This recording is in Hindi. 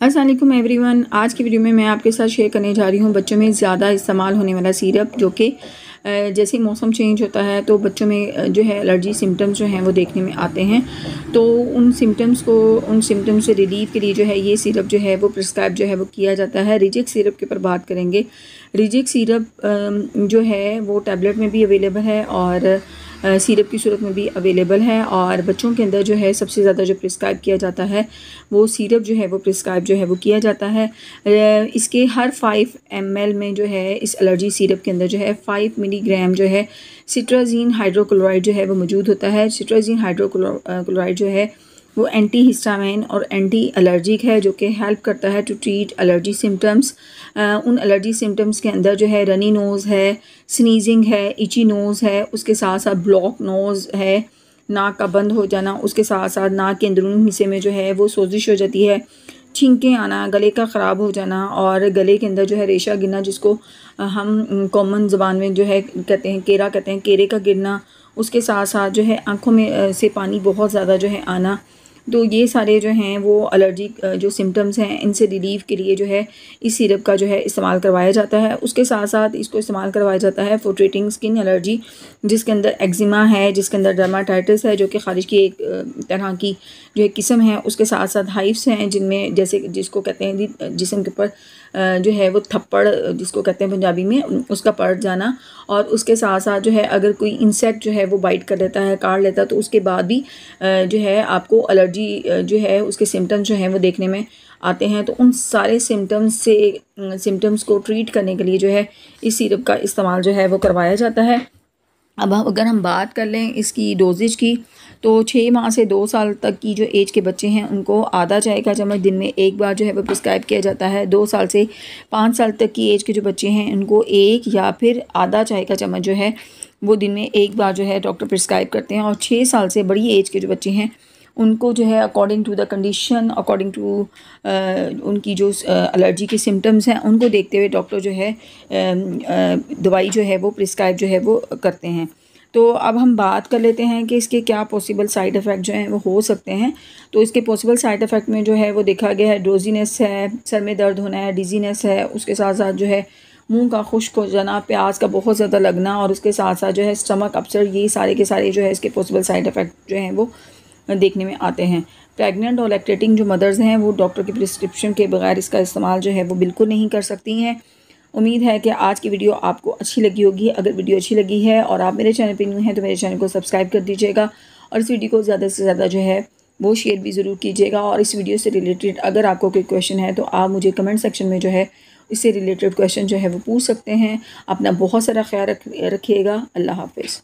असलम एवरी वन आज की वीडियो में मैं आपके साथ शेयर करने जा रही हूँ बच्चों में ज़्यादा इस्तेमाल होने वाला सीरप जो कि जैसे मौसम चेंज होता है तो बच्चों में जो है एलर्जी सिम्टम्स जो हैं वो देखने में आते हैं तो उन सिम्टम्स को उन सिम्टम्स से रिलीफ के लिए जो है ये सिरप जो है वो प्रिस्क्राइब जो है वो किया जाता है रिजिक सिरप के ऊपर बात करेंगे रिजिक सिरप जो है वो टैबलेट में भी अवेलेबल है और सीरप की सूरत में भी अवेलेबल है और बच्चों के अंदर जो है सबसे ज़्यादा जो प्रिस्क्राइब किया जाता है वो सीरप जो है वो प्रिस्क्राइब जो है वो किया जाता है इसके हर फाइव एम में जो है इस एलर्जी सीरप के अंदर जो है फाइव मिलीग्राम जो है सिट्राजीन हाइड्रोक्लोराइड जो है वो मौजूद होता है सिट्राजीन हाइड्रोक्लोराइड जो है वो एंटी हिस्टामिन और एंटी एलर्जिक है जो कि हेल्प करता है टू ट्रीट एलर्जी सिम्टम्स उन एलर्जी सिम्टम्स के अंदर जो है रनी नोज़ है स्नीजिंग है इची नोज़ है उसके साथ साथ ब्लॉक नोज़ है नाक का बंद हो जाना उसके साथ साथ नाक के अंदरूनी हिस्से में जो है वो सोजिश हो जाती है छींकें आना गले का ख़राब हो जाना और गले के अंदर जो है रेशा गिरना जिसको हम कॉमन ज़बान में जो है कहते हैं केरा कहते हैं केरे का गिरना उसके साथ साथ जो है आँखों में से पानी बहुत ज़्यादा जो है आना तो ये सारे जो हैं वो एलर्जी जो सिम्टम्स हैं इनसे रिलीफ के लिए जो है इस सिरप का जो है इस्तेमाल करवाया जाता है उसके साथ साथ इसको इस्तेमाल करवाया जाता है फॉर ट्रीटिंग स्किन एलर्जी जिसके अंदर एक्जिमा है जिसके अंदर डर्माटाइटिस है जो कि खारिज की एक तरह की जो एक किस्म है उसके साथ साथ हाइफ्स हैं जिनमें जैसे जिसको कहते हैं जिसम के ऊपर जो है वो थप्पड़ जिसको कहते हैं पंजाबी में उसका पड़ जाना और उसके साथ साथ जो है अगर कोई इंसेक्ट जो है वो बाइट कर लेता है काट लेता है तो उसके बाद भी जो है आपको एलर्जी जो है उसके सिम्टम्स जो हैं वो देखने में आते हैं तो उन सारे सिम्टम्स से सिम्टम्स को ट्रीट करने के लिए जो है इस सिरप का इस्तेमाल जो है वो करवाया जाता है अब अगर हम बात कर लें इसकी डोजेज की तो छः माह से दो साल तक की जो एज के बच्चे हैं उनको आधा चाय का चम्मच दिन में एक बार जो है वो प्रिस्क्राइब किया जाता है दो साल से पाँच साल तक की एज के जो बच्चे हैं उनको एक या फिर आधा चाय का चम्मच जो है वो दिन में एक बार जो है डॉक्टर प्रिस्क्राइब करते हैं और छः साल से बड़ी एज के जो बच्चे हैं उनको जो है according to the condition according to उनकी जो एलर्जी uh, के सिम्टम्स हैं उनको देखते हुए डॉक्टर जो है um, uh, दवाई जो है वो प्रिस्क्राइब जो है वो करते हैं तो अब हम बात कर लेते हैं कि इसके क्या पॉसिबल साइड इफ़ेक्ट जो हैं वो हो सकते हैं तो इसके पॉसिबल साइड इफ़ेक्ट में जो है वो देखा गया है ड्रोजीनेस है सर में दर्द होना है डिजीनेस है उसके साथ साथ जो है मुंह का खुश्क हो जाना प्याज का बहुत ज़्यादा लगना और उसके साथ साथ जो है स्टमक अपसर ये सारे के सारे जो है इसके पॉसिबल साइड इफ़ेक्ट जो हैं वो देखने में आते हैं प्रेग्नेंट और लैक्टेटिंग जो मदर्स हैं वो डॉक्टर की प्रिस्क्रिप्शन के बगैर इसका इस्तेमाल जो है वो बिल्कुल नहीं कर सकती हैं उम्मीद है कि आज की वीडियो आपको अच्छी लगी होगी अगर वीडियो अच्छी लगी है और आप मेरे चैनल पर न्यू हैं तो मेरे चैनल को सब्सक्राइब कर दीजिएगा और इस वीडियो को ज़्यादा से ज़्यादा जो है वो शेयर भी ज़रूर कीजिएगा और इस वीडियो से रिलेटेड अगर आपको कोई क्वेश्चन है तो आप मुझे कमेंट सेक्शन में जो है इससे रिलेटेड क्वेश्चन जो है वो पूछ सकते हैं अपना बहुत सारा ख्याल रख रखिएगा अल्लाह हाफिज़